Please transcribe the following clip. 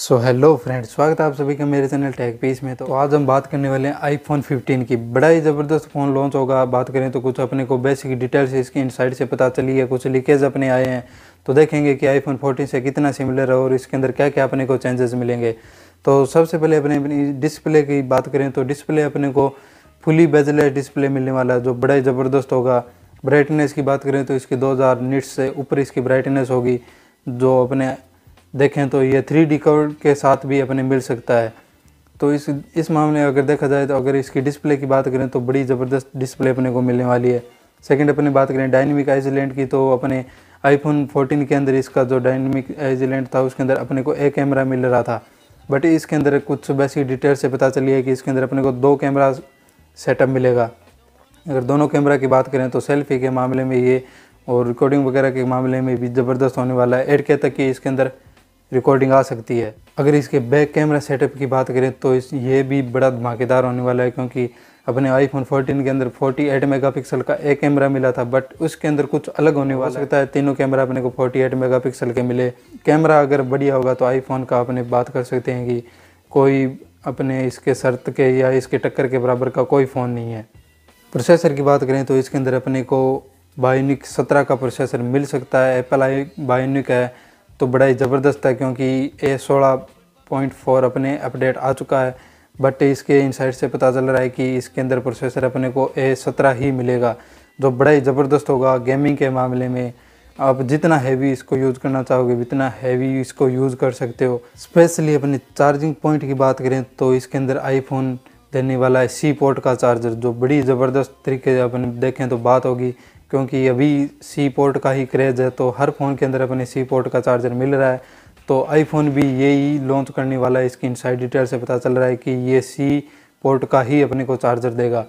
so hello friends स्वागत है आप सभी का मेरे चैनल टैग पीस में तो आज हम बात करने वाले हैं आईफोन 15 की बड़ा ही ज़बरदस्त फ़ोन लॉन्च होगा बात करें तो कुछ अपने को बेसिक डिटेल्स इसकी इनसाइड से पता चली है कुछ लीकेज अपने आए हैं तो देखेंगे कि आईफोन 14 से कितना सिमिलर है और इसके अंदर क्या क्या अपने को चेंजेस मिलेंगे तो सबसे पहले अपने अपनी डिस्प्ले की बात करें तो डिस्प्ले अपने को फुली बेजलेस डिस्प्ले मिलने वाला है जो बड़ा ही ज़बरदस्त होगा ब्राइटनेस की बात करें तो इसकी दो हज़ार से ऊपर इसकी ब्राइटनेस होगी जो अपने देखें तो ये थ्री डी कवर के साथ भी अपने मिल सकता है तो इस इस मामले में अगर देखा जाए तो अगर इसकी डिस्प्ले की बात करें तो बड़ी ज़बरदस्त डिस्प्ले अपने को मिलने वाली है सेकंड अपने बात करें डायनेमिक आइसलैंड की तो अपने आईफोन 14 के अंदर इसका जो डायनेमिक आइसलैंड था उसके अंदर अपने को एक कैमरा मिल रहा था बट इसके अंदर कुछ बेसिक डिटेल से पता चली है कि इसके अंदर अपने को दो कैमरा सेटअप मिलेगा अगर दोनों कैमरा की बात करें तो सेल्फी के मामले में ये और रिकॉर्डिंग वगैरह के मामले में भी ज़बरदस्त होने वाला है एट के तक की इसके अंदर रिकॉर्डिंग आ सकती है अगर इसके बैक कैमरा सेटअप की बात करें तो इस ये भी बड़ा धमाकेदार होने वाला है क्योंकि अपने आईफोन 14 के अंदर 48 मेगापिक्सल का एक कैमरा मिला था बट उसके अंदर कुछ अलग होने वाला हो सकता है तीनों कैमरा अपने को 48 मेगापिक्सल के मिले कैमरा अगर बढ़िया होगा तो आईफोन का अपने बात कर सकते हैं कि कोई अपने इसके शर्त के या इसके टक्कर के बराबर का कोई फ़ोन नहीं है प्रोसेसर की बात करें तो इसके अंदर अपने को बायोनिक सत्रह का प्रोसेसर मिल सकता है एप्पल आई बायोनिक है तो बड़ा ही ज़बरदस्त है क्योंकि ए सोलह पॉइंट फोर अपने अपडेट आ चुका है बट इसके इनसाइट से पता चल रहा है कि इसके अंदर प्रोसेसर अपने को ए सत्रह ही मिलेगा जो बड़ा ही ज़बरदस्त होगा गेमिंग के मामले में आप जितना हैवी इसको यूज़ करना चाहोगे उतना हैवी इसको यूज़ कर सकते हो स्पेशली अपने चार्जिंग पॉइंट की बात करें तो इसके अंदर आईफोन देने वाला है सी पोर्ट का चार्जर जो बड़ी ज़बरदस्त तरीके से अपन देखें तो बात होगी क्योंकि अभी सी पोर्ट का ही क्रेज़ है तो हर फ़ोन के अंदर अपने सी पोर्ट का चार्जर मिल रहा है तो आईफोन भी यही लॉन्च करने वाला है इसकी इनसाइड डिटेल से पता चल रहा है कि ये सी पोर्ट का ही अपने को चार्जर देगा